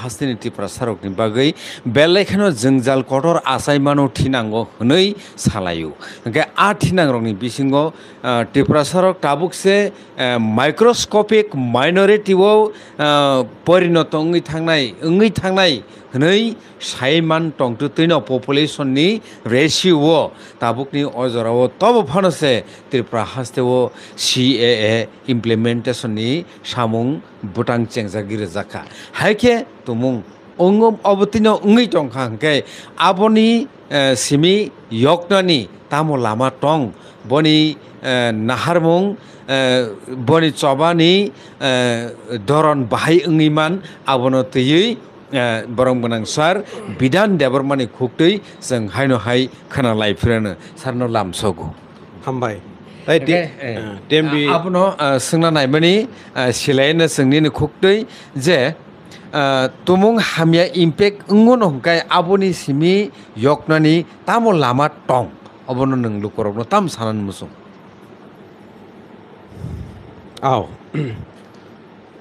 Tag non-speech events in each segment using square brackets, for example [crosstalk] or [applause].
হাস্তিনীতি প্রসারকনি বাকি বেলেখানো জঞ্জাল কঠোর আসাইমানো ঠিনাঙ্গ হই সালায়ু আ ঠিনাঙ্গরকি বিশৃঙ্গ টিপ্রসারক টাবুকসে মাইক্রোস্কোপিক মাইনরিটিও পরিণত অঙ্গি থাকাই অঙ্গি থাকাই हनै सायमान टंटु तैन पपुलेशननि रेशियो ताबुकनि अजराव तब फानसे त्रिपुरा हास्तेव सि ए ए इमप्लिमेन्टेसननि सामुं बुटां चेंजागिरि जाखा हायखे तुमुं অঙ্গম অবতীর্ণ উঙি টংখাংকে আবনি সিমি যক্ননি তামো লামা টং বনি নাহারমুং বনি চবানি ধরন বাহাই উঙিমান আবনতই बरं गोनां सार बिदान देबरमानि खुगदै जों हायनोहाय खोना लायफेरानो सारनो लामसगु हामबाय आपनो सोंना नायमानि सिलायनो सोंनि खुगदै जे तुमुं हामिया इम्पेक्ट ओंगन हमकाय आबनि सिमि यकनानि ताम लामा टं अबनो नों लुकरबनो ताम सानानो मुसुं आव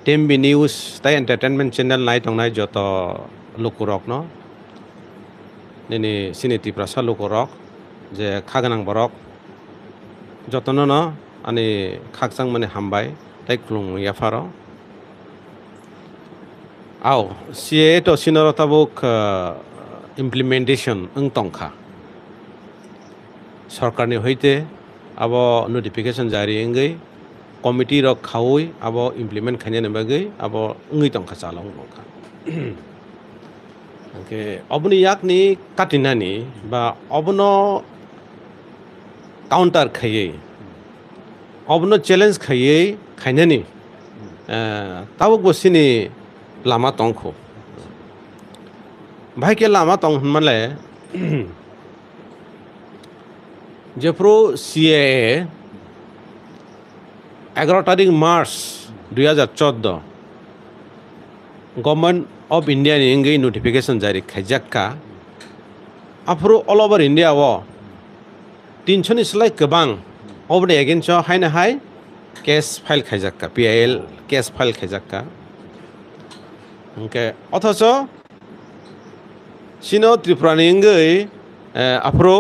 TMB News tai entertainment channel nai tong nai joto lokurok no nini siniti prasa lokurok je khaganang borok joto no no ani khaksang mane hambai tai klung yafaro aw sie to sinoro tabuk implementation ong tongkha সরকারনি হইতে আবার notification জারি এঙ্গই committee rock খাওই আবো implement খাইনে বাকি আবো we টংখা চালং বখা ওকে অবনি ইয়াকনি কাটিনানি বা অবন counter খাইয়ে অবন challenge খাইয়ে খাইনানি তাও বসিনি লামা টংখ ভাইকে লামা টং হনমালে যেফ্রো সিএ এগারো তারিখ মার্চ দুই হাজার চোদ্দ গভর্নমেন্ট অফ ইন্ডিয়ানি ইংগে নোটিফিকেশন জারি খাইজাক্কা আফ্রু অল ওভার ইন্ডিয়াও তিনশোনি স্লাই গোবাং অবনি এগেনস হাইনা হাই কেস ফাইল খাইজাক্কা P I L case file খাইজাক্কা অথচ সিনো ত্রিপুরানি ইংগে আফ্রু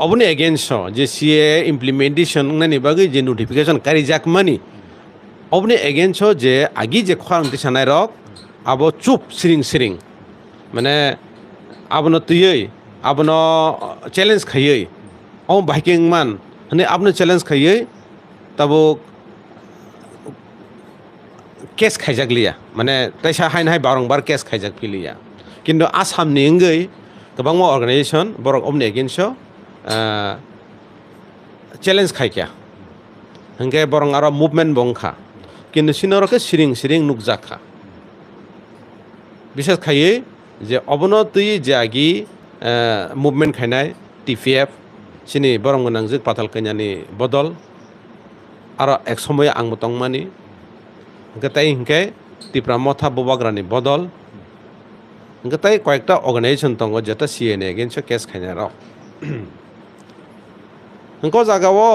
obone against je CAA implementation ngani bagi je notification kari jak mani obone against je agi je khorang ti sanai rok abo chup siring siring mane abono tuyei abono challenge khaiei om biking man hane abono challenge khaiei tabo case खाइजाक लिया माने तैसा हाइन high बारंबार case खाइजाक लिया किन्तु आसामनि अंगै गोबां अर्गानाइजेसन बरक अमनि एगेन्स्ट চ্যালেঞ্জ খাইকা হিংকে বরং আরো মুভমেন্ট বংখা কিন্তু সিনরকে সিরিং সিরিং নুকজাখা বিশেষ খাই যে অবনতি জাগি মুভমেন্ট খাইনাই টিপিএফ সিনি বরং নাংজিক পাতাল কইনানি বদল আর এক সময় আং তংমানি হিংকে তাই হিংকে টিপরা মথা বোবাগ্রানি বদল হিংকে তাই কয়েকটা অর্গানাইজেশন তঙ্গ যেটা সিএনএ এগেনস্ট কেস খাইনার हंको जागा वो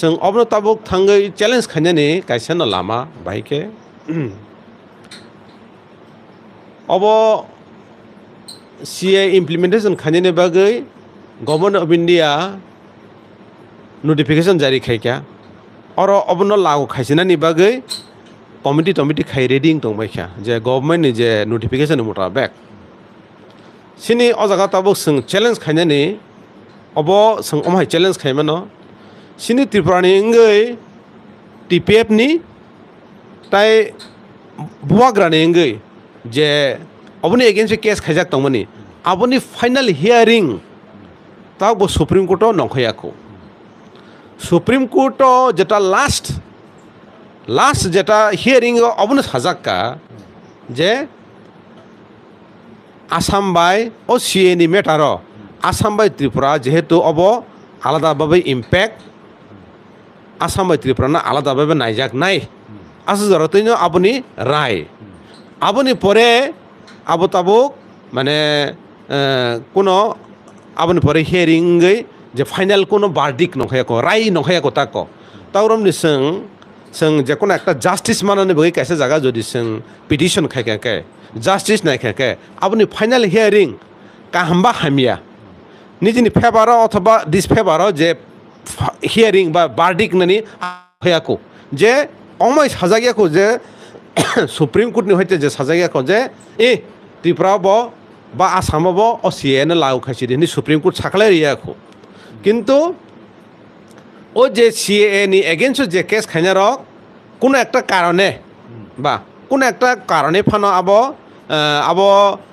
सं अपनो तबुक थंगे चैलेंज खाने ने कैसे न लामा भाई के अब सीए इम्प्लीमेंटेशन खाने ने बगे गवर्नमेंट ऑफ इंडिया नोटिफिकेशन जारी खाई क्या और अपनो लागू खाई ना नहीं बगे कमिटी कमिटी खाई रेडिंग तो भाई क्या जे गवर्नमेंट ने जे नोटिफिकेशन मुटा बैक सिनी अजगा तबुक सं चैलेंज खाने ने obo sung omhai challenge khaimano sini tripura ni ngai tpf ni tai buagra ni ngai je abuni against case khajak tongmani abuni final hearing tau bo supreme court nokhaya ko supreme court jeta last last jeta hearing abuni khajak ka je Assam বাই অ চি এ নি মেটাৰ আসাম বা ত্রিপুরা যেহেতু of আলাদাভাবে impact Assam বা ত্রিপুরা না আলাদাভাবে নাইজাক নাই আছে জরতৈন আপনি রায় আপনি পরে আবো তাবুক মানে কোনো আপনি পরে হিয়ারিংগৈ যে ফাইনাল কোনো বার্ডিক নখায়াক রায় নখায়াক তাক তাওরমনি সং সং যে কোনো একটা জাস্টিস মানানি বই কাছে জায়গা যদি সং পিটিশন খাইকাকে জাস্টিস নাইখাকে আপনি ফাইনাল হিয়ারিং কাহাম্বা হামিয়া নিজের ফেভার অথবা ডিসফেভার যে হিয়ারিং বা বার্ডিক নানি হয়াকো যে অময় সাজাগিয়াকো যে [coughs] সুপ্রিম কোর্টনি হইতে যে সাজাগিয়াকো যে এ ত্রিপুরাব বা আসাম অ অসিয়েনে লাউ খাইছি দিন সুপ্রিম কোর্ট সাকলাই রিয়াকো কিন্তু ও যে সিএ নি এগেনস্ট যে কেস খাইনার কোনো একটা কারণে বা কোনো একটা কারণে ফানো আব আব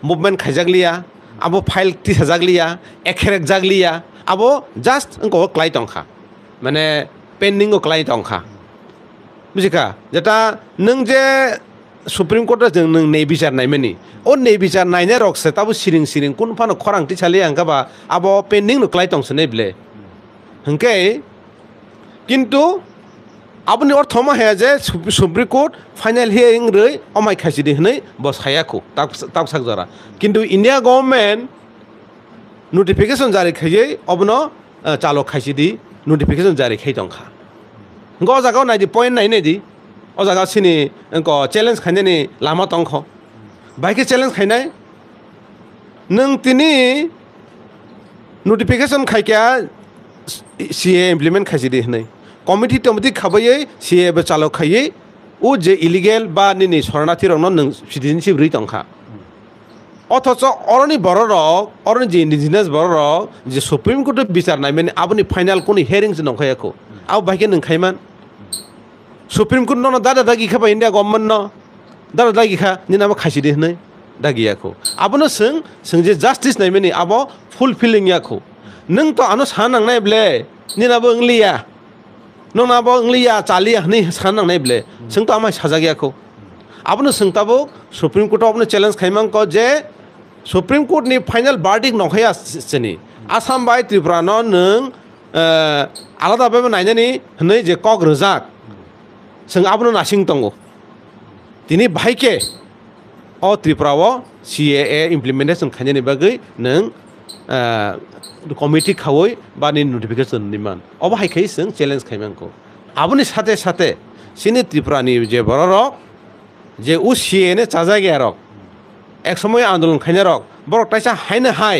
মুভমেন্ট খাইজাগলিয়া abo file ti jagliya ekherek jagliya abo just ko klai tongkha mane pending ko klai tongkha bujika jeta nung je supreme কোর্টে যে নেই বিচার নাই মানে ও নেই বিচার নাই রক সে তাবো সিরিং সিরিং কোন ফানো খরাংটি চালিয়ে আঙ্কা বা আবো পেন্ডিং নুকলাই টংস নেই বলে হ্যাঁ কিন্তু আপনি অর্থ মাহায়া হ্যাঁ যে সুপ্রিম কোর্ট ফাইনাল হিয়ারিং রই অমাই খাইছিদি হই বসায়াকু তাকসাক যারা কিন্তু ইন্ডিয়া গভর্নমেন্ট নোটিফিকেশন জারি খাইয়ে অবন চালক খাইছিদি নোটিফিকেশন জারি খাই দংখা গ জায়গাও নাই দি পয়েন্ট নাই নাই দি অ জায়গা সিনি গ চ্যালেঞ্জ খাইনি লামা দংখ বাইকে চ্যালেঞ্জ খাইনাই নং তিনি নোটিফিকেশন খাইকা সিএ ইমপ্লিমেন্ট খাইছিদি হই कमिटी टमिटी खबै सिए चालकै ओ जे इलिगेल बा नि सर्नाथी र सीजनसिप रि ता अथच अरनि बड रर इन्डिजिनीस जे सुप्रिम कोर्ट विचार नै मेनी अब फाइनाल कुनै हियारीङस नौखाख आउ भाइके कोर्ट न दादा गिखा इन्डिया गभर्नमेन्ट नो दादा गिखा नन खासि हुँ दा गिएको अब नास्टिस नै मिनी अब फुलफिल न त सान नै निनाबो लिया नों नाबो अंगलिया चालिया हनी सान नांगनाय ब्ले सोंतो आमाय साजागियाखौ आबनो सोंताबो सुप्रीम कोर्टआव आबनो चैलेंज खाइमांखौ जे सुप्रीम कोर्टनि फाइनल बार्डिक नंखाया जोंनि आसाम बाय त्रिपुरान' नों आलादा बाबो नायनानै हनै जे कक रोजाक जों आबनो नासिं दंगौ दिनै बाहायखे अ त्रिपुराव सि ए ए इमप्लिमेन्टेसन खालामनायनि बागै नों কমিটি খাওয়াই বা নি নোটিফিকেশন নিমান অব হাইখাই সঙ্গ চ্যালেঞ্জ খাইমানকো আপনি সাথে সাথে সিনি ত্রিপুরানি যে বড় রক যে উ সিএনে চাজা গিয়া রক এক সময় আন্দোলন খাইনে রক বড় তাইসা হাইনে হাই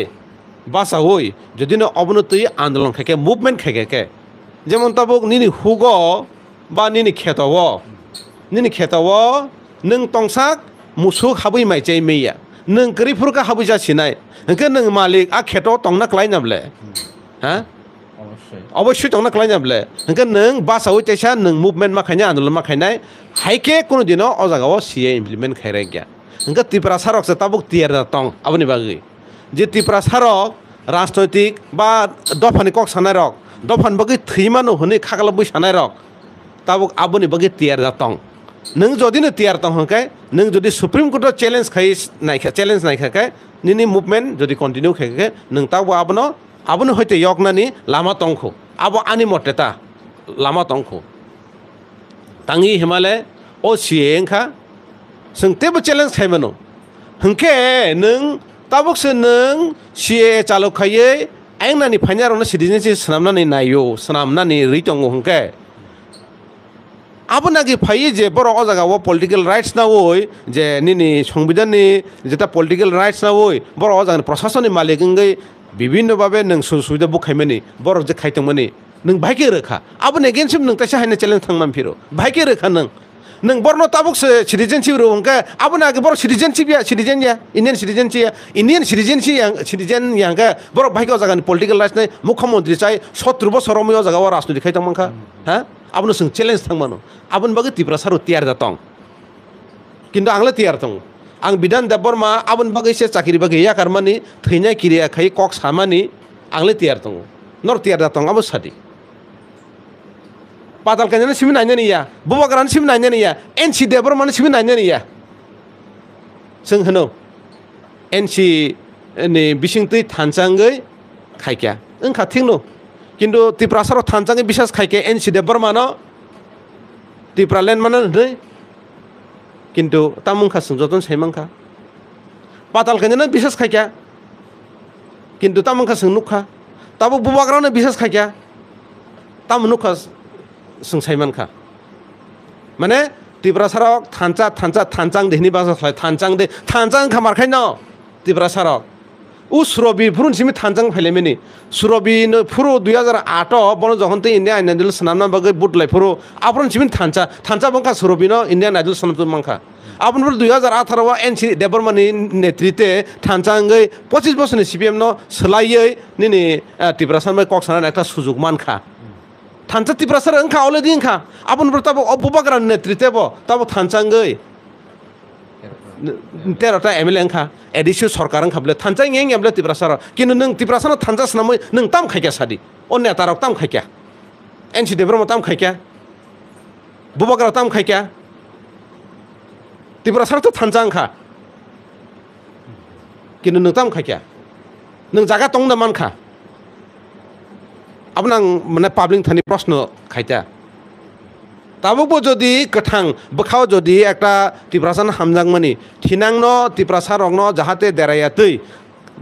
বাসা হই যদি না অবনতি আন্দোলন খাইকে মুভমেন্ট খাইকে যেমন তাবুক নিনি হুগ বা নিনি খেতও নিনি খেতও নং টংসাক মুসুক হাবই মাইচাই মেয়া नों गोरिबफोरखौ हाबै जासिनाय नोंखौ नों मालिक आ खेटाव टंना खालायनाबले हा অবশ্যই টংনা খালাইনাবলে नोंखौ नों बासावै तैसा नों मुभमेन्ट माखायनाय आन्दोलन माखायनाय हाइके कुनु दिनाव अ जागाव सिए इमप्लिमेन्ट खायराय गैया नोंखौ त्रिपुरा सारकसो ताबुक তিয়ার টं आबनि बागै जे त्रिपुरा सारक राजनैतिक बा दफानि কক सानाय रक दफानि बागै थैमानो हनै खागालाबै सानाय रक ताबुक आबनि बागै তিয়াर जा टं नों जुदि नो तैयार तहनखाय नों जुदि सुप्रीम कोर्टआव चेलेन्ज खाय नायखा चेलेन्ज नायखाखाय निनि मुभमेन्ट जुदि कन्टिनिउ खायखाखाय नों तावबो आबनो आबनो हयते यग्नानि लामा तंखौ आबो आनि मतेता लामा तंखौ ताङि हिमालय अ सिएंखा जों तेबो चेलेन्ज खायमोनो हंखे नों ताबोसो नों सिए चालु खायै आंनानि फाइनारावनो सिटिजेनशिप सोनामनानै नायो सोनामनानै रिटंगो हंखे আপনাকে ফাইয়ে যে বড় জায়গাও পলিটিক্যাল রাইটস না ওই যে নিনি সংবিধাননি যেটা পলিটিক্যাল রাইটস না ওই বড় জায়গা প্রশাসননি মালিক ইঙ্গই বিভিন্নভাবে নং সুবিধা বুখাইমানি বড় যে খাইতামানি নং ভাইকে রেখা আবন এগেনস্টম নং তাই হাইনে চ্যালেঞ্জ থাকমান ফিরো ভাইকে রেখা নং নং বর্ণ তাবুক সিটিজেনশিপ রো হঙ্কা আবন আগে বড় সিটিজেনশিপ ইয়া সিটিজেন ইয়া ইন্ডিয়ান সিটিজেনশিপ ইয়া ইন্ডিয়ান সিটিজেনশিপ সিটিজেন ইয়াঙ্কা বড় ভাইকে জায়গা পলিটিক্যাল রাইটস নাই মুখ্যমন্ত্রী চাই সত্তর বছর জায়গা রাজনীতি খাইতামাঙ্কা হ্যাঁ abon sung challenge tang mano, abon bagi tipra saru tiar datang Kinda angle tiar tong ang bidan dapur ma abon bagi sih cakiri bagi ya karma ni thinya kiri ya kayi kok sama ni angle tiar tong nor tiar datang abon sadi patal kanjana sih nanya nih ya bawa keran sih nanya nih ya enci dapur mana sih nanya nih ya sung hano enci ini bising tuh tanjang gay kayak ya enggak tinggal কিন্তু ত্ৰিপুৰা চাৰ থানচাঙে বিশ্বাস খাইকে N C দেৱৰ মান Tripura lane মানে নহয় কিন্তু তামুংখাচোন যতন চাইমাংখা পাতালখানে বিশ্বাস খাইকা কিন্তু তামুংখাচোন নোখা তাবো বুবাগ্ৰাও বিশ্বাস খাইকা তামু নোখা চোন চাইমানখা মানে ত্ৰিপুৰা চাৰক থানচা থানচা থানচাং দেহিনী বাছ থানচাং দে থানচাং খামাৰ খাই ন ত্ৰিপুৰা চাৰক ऊ सुरबि फुरुन सिमी थानजंग फैलेमेनि सुरबी न फुरो 2008 बन जहन ते इंडिया आइडल सनाम न बगे बुट लाइ फुरो आपन सिमी थानचा थानचा बंका सुरबि न इंडिया आइडल सनाम तो आपन फुर 2018 वा एनसी डेवलपमेन्ट नि नेतृत्व थानचांगै 25 वर्ष नि सीपीएम न सलायै नि नि तिब्रासन मै कक्सना एकटा सुजुग मानखा थानचा तिब्रासर अंखा ऑलरेडी खा आपन फुर तब उपबकरा नेतृत्व तब थानचांगै terata emelengkha edisu sorkarang khable thanjai ngeng yable tibrasara kinu nung tibrasana thanjas namoi nung tam khaikya sadi onne tarok tam khaikya ensi debro tam khaikya bubagra tam khaikya tibrasara to thanjang kha kinu nung tam khaikya nung jaga tong da man kha abnang mane public thani prashno khaikya তামুকবো যদি কঠাং বখাও যদি একটা টিপ্রাসান হামজাংমানি থিনাংন টিপ্রাসা রংন যাহাতে দেরাইয়াতৈ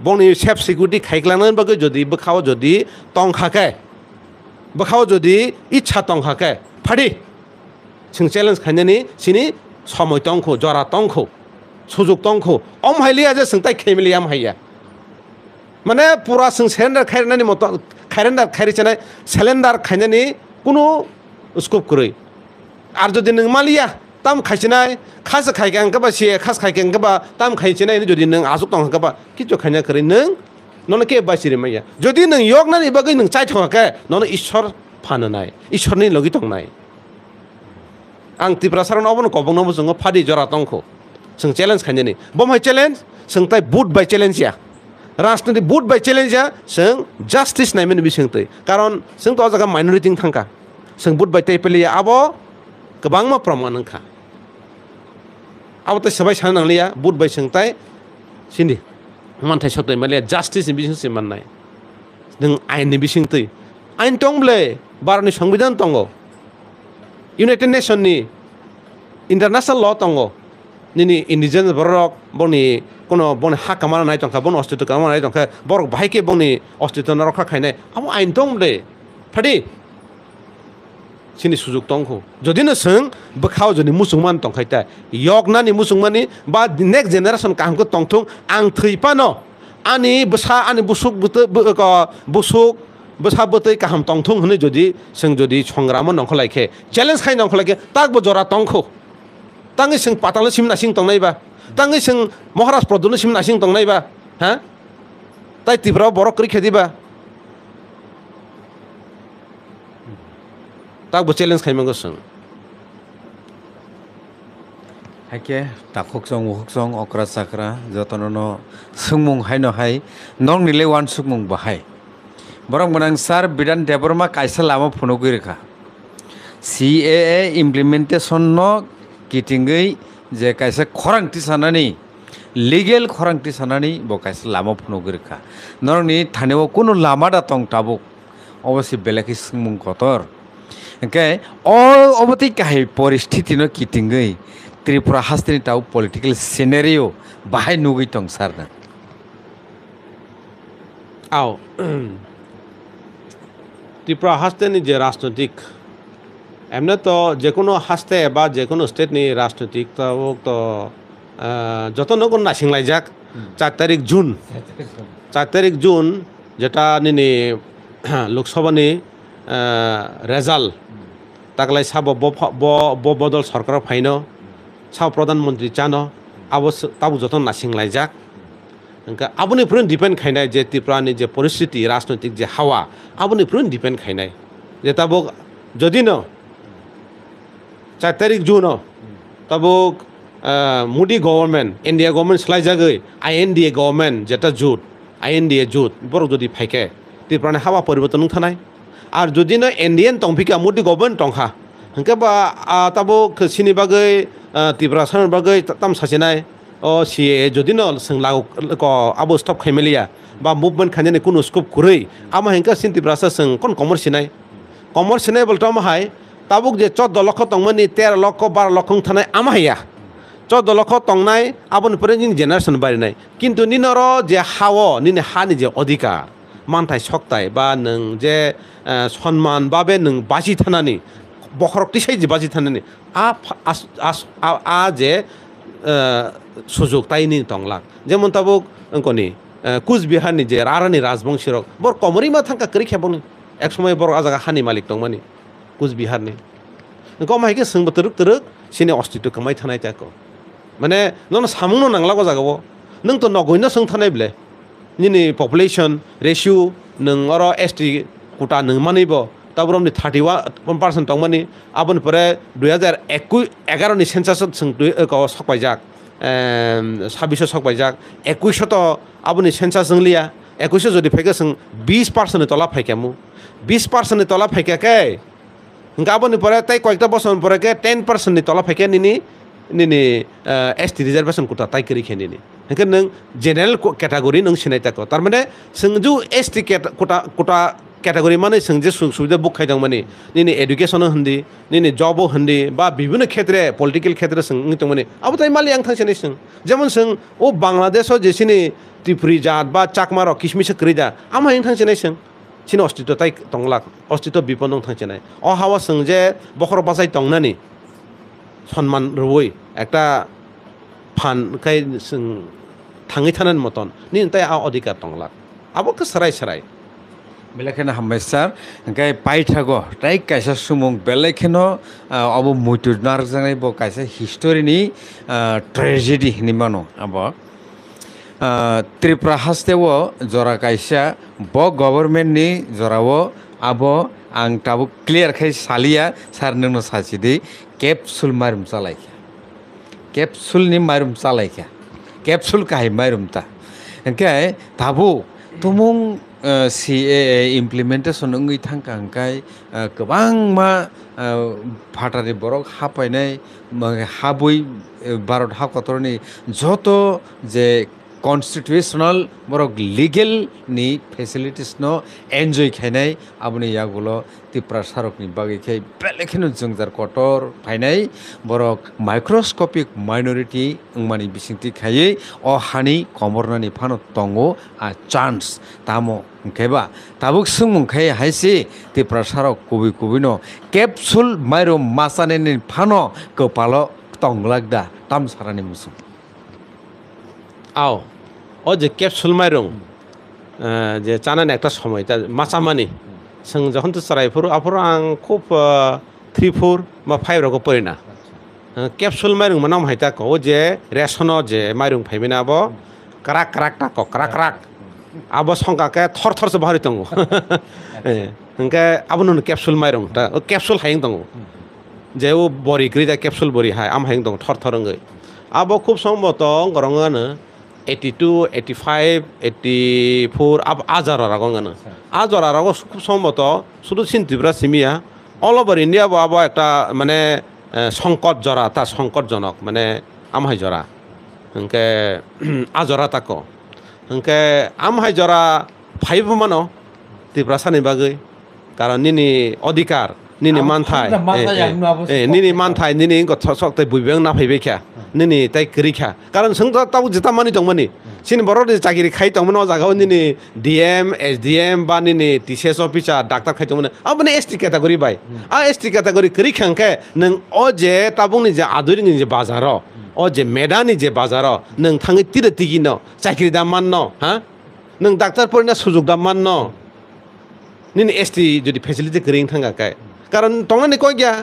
বংনি safe security খাইক্লানোর বাকে যদি বখাও যদি টংখাকে বখাও যদি ইচ্ছা টং খাকে ফাটি সিং চ্যালেঞ্জ খাইনি সিনি সময় টংখো জরা টংখো সুযোগ টংখো অম হাইলি আজ সিংতাই খেমিলি আম হাইয়া মানে পুরা সিং সিলিন্ডার খাইরেনানি মত খাইরেন্ডার খাইরিছে সেলেন্ডার খাইনি কোনো স্কোপ করে আর যদি নালিয়া তাম খাইছে খাইছেনাই খাস খাইগেন গবা সে খাস খাইগেন গবা তাম খাইছেনাই যদি নং আসুক তং গবা কিছু খাইনা করে নং ননে কে বাইসিরে মাইয়া যদি নং ইয়োগ নানি বগে নং চাই থাকে ননে ঈশ্বর ফানো নাই ঈশ্বরনি লগি তং নাই আং তিপ্রা সারন অবন কবং নম জং ফাদি জরা তং খো সং বম খাইনি বমাই চ্যালেঞ্জ সংতাই বুট বাই চ্যালেঞ্জ ইয়া রাজনীতি বুট বাই চ্যালেঞ্জ ইয়া সং জাস্টিস নাই মেনে বিসং তৈ কারণ সং তো জায়গা মাইনরিটিং থাকা সং বুট বাই তৈ পেলে আবো गोबां मावफ्रा नोंखा आवते सबाय सानो नांलिया बुट बाय सोंथाय सिनि मानथाय सताय मालिया जास्टिसनि बिसिंसिम माननाय नों आयेननि बिसिंथै आयेन दं बले भारतनि संबिधान दङ इउनाइटेड नेसननि ইণ্টাৰনেশ্যনেল ল তংগ নিনি ইণ্ডিজেন বৰক বনি কোনো বন হাক কামানা নাই টংখা বন অস্তিত্ব কামানা নাই টংখা বৰক ভাইকে বনি অস্তিত্ব ৰখা খাই নাই আমাৰ আইন তং দে ফাটি sini sujuk tongkho jodi na sung bakhao jodi musungman tong khaita yok na ni musungmani ba next generation kahang ko tongthung ang thui pa no ani basa ani busuk busuk বসা বতৈ কাহাম টংথং হনে যদি সং যদি সংগ্রাম নংখলাইখে challenge খাই নংখলাইখে তাকবো জরা টংখ তাঙ্গি song পাতালো সিম নাসিং টংনাইবা তাঙ্গি song মহারাজ প্রদনো সিম নাসিং টংনাইবা হ্যাঁ তাই তিব্রাও বড় করে খেদিবা তাক বচিয়ালে খাই মাংগ হাইকে টাকক চং মুখক চং অকৰা চাকৰা যতন ন চুংমুং হাই নহাই নং নিলে ওৱান চুংমুং বাহাই বৰং বনাং ছাৰ বিধান দেৱৰমা কাইছা লামা ফনকৈ ৰেখা চি এ এ ইমপ্লিমেণ্টেশ্যন ন কিটিঙেই যে কাইছা খৰাংটি চানানি লিগেল খৰাংটি চানানি বকাইছে লামা ফনকৈ ৰেখা নৰং নি থানেও কোনো লামা দাতং তাবুক অৱশ্যে বেলেগ Singh মুং hingke all obo tei kahai poristiti no kitingoi Tripura hastini tau political scenario bahai nugui tong sarna. আও ত্রিপুরা হাসতেনি যে রাজনৈতিক এমনি তো যে কোনো হাসতে বা যে কোনো স্টেট নিয়ে রাজনৈতিক তো তো যত নগর না সিংলাই যাক চার তারিখ জুন চার তারিখ জুন যেটা নিনি লোকসভা নি রেজাল্ট तागलाई साब बो बदल सरकार फाइन साव प्रधानमन्त्री चान अब ताबु जतन नासिंलाय जाक ओंखाय आबोनिफ्रायनो डिपेन्ड खायनाय जे त्रिपुरानि जे परिस्थिति राजनैतिक जे हावा आबोनिफ्रायनो डिपेन्ड खायनाय जे ताबो যদি ন চার তারিখ জুন তাবুক মোদি গভর্নমেন্ট ইন্ডিয়া গভর্নমেন্ট সেলাই জাগৈ I N D A government যেটা জুট আই এন ডি এ জুট বরক যদি ফাইকে ত্রিপুরানি হাওয়া পরিবর্তন থানায় আর যদি না ইন্ডিয়ান টংফিকা মধ্যে গভর্ন টংখা হে তাবো কৃষি বাকে তিব্রা সার বাকে তাম সাজে নাই ও সি এ যদি না আবো স্টপ খাইমেলিয়া বা মুভমেন্ট খাই নাই কোনো স্কোপ ঘুরই আমা হেঙ্কে সিন তিব্রা সার সঙ্গ কোন কমর সিনাই কমর সিনাই বলতো আমাহাই তাবুক যে চোদ্দ লক্ষ টংমানি তের লক্ষ বারো লক্ষ থানায় আমা হাইয়া চোদ্দ লক্ষ টংনাই আবো নিপরে জেনারেশন বাড়ি নাই কিন্তু নিনর যে হাও নিনে হা নিজে অধিকার মানথাই सक्ताय বা नों जे सनमान बाबे नों बाजि थानानै बखरकनि साइजि बाजि थानानै आ आ সুযোগ তাই নি টংলাক যেমন তাবুক অঙ্কনি কুচবিহারনি যে আরানি রাজবংশীর বড় কমরি মা থাকা করি খেব এক সময় বড় আজাগা হানি মালিক টংমানি কুচবিহারনি গম হাইকে সঙ্গ তরুক তরুক সিনে অস্তিত্ব কমাই থানাই মানে ন সামুনো নাংলাগো জাগাবো নং নগৈন্য সং থানায় বিলাই nini population ratio nung oro ST kuta nung mani bo তারপর আপনি থার্টি ওয়ান পার্সেন্ট তংমানি আপন পরে দুই হাজার একুশ এগারো নি সেন্সাসত সকপাই যাক ছাব্বিশে সকপাই যাক একুশত আপনি সেন্সাস লিয়া একুশে যদি ফেকে সং বিশ পার্সেন্টে তলা ফাইকামু বিশ পার্সেন্টে তলা ফাইকাকে আপনি পরে তাই কয়েকটা বছর পরে টেন পার্সেন্টে তলা ফাইকে নিনি নিনি এস টি রিজার্ভেশন কোটা ताइ करिखे निनि हेंखो नों जेनेरेल केटागरि नों তার মানে সঙ্গু এস টি কোটা কোটা ক্যাটাগরি মানে সঙ্গে সুবিধা বুক খাই মানে নিনি এডুকেশন হন্দি নিনি জব হন্দি বা বিভিন্ন ক্ষেত্রে পলিটিক্যাল ক্ষেত্রে সঙ্গে মানে আবু তাই মালি আং থাকছে সং যেমন সঙ্গ ও বাংলাদেশ যেসিনি ত্রিপুরি জাত বা চাকমার কিসমিস ক্রিজা আমার ইং থাকছে সং সিনি অস্তিত্ব তাই টংলা অস্তিত্ব বিপন্ন থাকছে নাই অহাওয়া সঙ্গে বকর বখর বাসাই টংনানি সন্মান রবই এটা ফান কাই থাঙি থানার মতন নি তাই আ অধিকার টংলা আবকে সারাই সারাই বেলেখেন হামাই স্যার পাই থাক তাই কাইসা সুমং বেলেখেন অব মৈতুনার জানাইব কাইসা হিস্টোরি নি ট্রেজেডি হিনি মানো আব ত্রিপুরা হাস্তেৱ জৰা কাইসা ব গভৰ্নমেন্ট নি জৰাও আব আং তাবো ক্লিয়াৰ খাই সালিয়া স্যাৰ নুন সাচিদি ಕ್ಯಾಪ್ಸುಲ್ ಮಾರಿ ಮಸಾಲೈಕ್ಯ ಕ್ಯಾಪ್ಸುಲ್ ನಿಮ್ಮ ಮಾರಿ ಮಸಾಲೈಕ್ಯ ಕ್ಯಾಪ್ಸುಲ್ ಕಾಯಿ ಮಾರಿಮ್ತ ಹಂಗೆ ತಾಬು ತುಮುಂಗ್ ಸಿ ಎ ಇಂಪ್ಲಿಮೆಂಟೇಷನ್ ಉಂಗಿಥಂಕ ಹಂಗೈ ಕಬಾಂಗ್ಮಾ ಫಾಟಾರಿ ಬರೋಕ್ ಹಾಪೈನೈ ಹಾಬುಯ್ ಭಾರತ ಹಾಕೋತರ ಜೊತೆ ಜೆ কনস্টিটিউশনাল বরং লিগেলনি ফেসিলিটিসনো এনজয় খাইনাই আপনি ইয়াগুলো তিপ্রা সারকনি বাগে খাই বেলেখেনো জংজার কটর ফাইনাই বরক মাইক্রোস্কোপিক মাইনরিটি মানি বিসিংটি খাইয়ে অ হানি কমরনানি ফানো তঙ্গো আ চান্স তামো খেবা তাবুক সুমুখাই হাইসি তিপ্রা সারক কবি কবিনো ক্যাপসুল মাইরো মাসানেনি ফানো কপালো তংলাগদা তাম সারানি মুসুম আও ও যে क्यापसुल माइरं যে जानानै একটা সময় তা মাসামানি जों যখন তো চড়াইপুর আপুর আং খুব থ্রি ফোর বা ফাইভ রকম পড়ি না ক্যাপসুল মাইরং মানে হাই তাক যে রেশন যে মাইরং ফাইবে না আবো ক্রাক ক্রাক টাক ক্রাক ক্রাক আবো সংকাকে থর থরসে ভারি দङ হংকে আবো নুন ক্যাপসুল মাইরং তা ও ক্যাপসুল হাইং তঙ্গ যে ও বরি গ্রিদা ক্যাপসুল বরি হাই আম হাইং দङ থর থরঙ্গই আবো খুব সম্ভবত গরঙ্গানো eighty two eighty five eighty four আজাৰ আৰু গংগান আজাৰ আৰু খুব সম্ভৱত চুটো চিন্তিপৰা চিমিয়া অল অভাৰ ইণ্ডিয়া বাব এটা মানে সংকট জৰা এটা সংকটজনক মানে আমহাই জৰা সেনেকে আজৰা তাক সেনেকে আমহাই জৰা ভাবিব মানো তীব্ৰা চানিবাগৈ কাৰণ নিনি অধিকাৰ nini manthai nini manthai nini ingot sok tai buibeng na phaibe kya nini tai kri kya karon sung ta tau jita mani tong mani sin boro ni chakiri khai tong mano jaga nini dm sdm ba nini tcs officer doctor khai tong mani abne st category bai a st category kri khang ke nang o je tabung ni ja aduri ni je bazaro o je medani je bazaro nang thangi tire tigi no chakiri da man no ha nang doctor por na sujog da man no nini st যদি facility করিং থাকা কায় কারণ তংলানি কয় গিয়া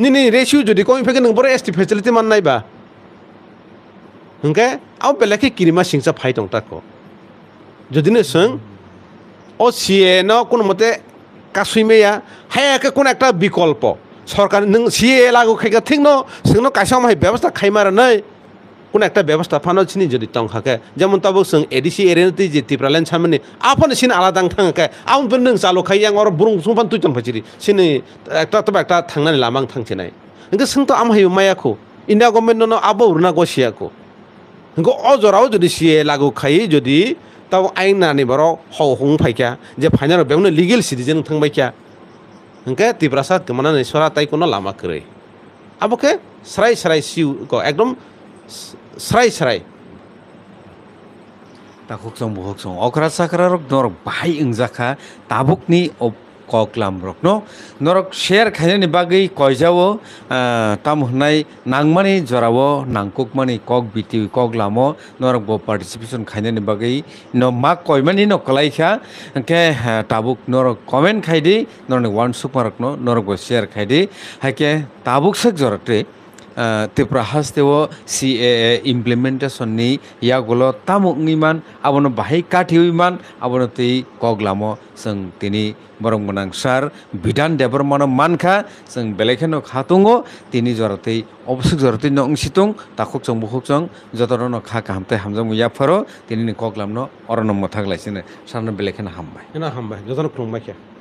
নি ratio যদি কমি ফেকে নং এস টি ফেসিলিটি মান নাইবা হংকে আও বেলেকে কিরিমা সিংসা ফাই টংটাক যদি ও সিএ ন কোনো মতে কাসুইমেয়া হায়াকে কোনো একটা বিকল্প সরকার নং সিএ লাগু খাইগা ঠিক ন সঙ্গ কাইসাম ব্যবস্থা খাইমার নয় kuna ekta byabasta phano chini jodi tong kha ke jemon tabok sung edc erenati je tipralen chamani apon sin ala dang thang ke aun ben nung salo khai yang or burung sumpan tu chon phachiri sini ekta to ekta thangna lamang thang chenai nge sung to am hayu maya ko india government no abo urna go sia ko nge ojorao jodi sie lagu khai jodi তাও আইন নানি বড় হও হং ফাইকা যে final বেউনে legal citizen থাকবাইকা হংকে তিব্রাসাদ কমানা সরা তাই কোনো লামা করে আবকে স্রাই স্রাই সিউ একদম срай срай дакуксон бухуксон окрасакрарок нор бай инжака табукни কলাম রক ন নরক শের খাইনে বাকে কয় যাব তাম হাই নাংমানী জরাব নাংকুকমানী কক বিটি কলাম নরক বো পার্টিসিপেশন খাইনে বাকে ন মা কয়মানী ন কলাইখা কে তাবুক নরক কমেন্ট খাইদি নরক ওয়ান সুপারক নরক বো শেয়ার খাইদি হাইকে তাবুক সক জরাতে ti prahaste wo CAA implementation ni ya gulo tamu ngiman abono bahai kati wiman abono ti koglamo seng tini borong menang sar bidan debor mono manka seng belekeno khatungo tini jorati obsuk jorati no ng situng takuk seng buhuk seng jotoro no kha kahamte hamzong wiya faro tini ni koglamno orono motak lesine sarno belekeno hambai. Ina hambai jotoro krumbai kia.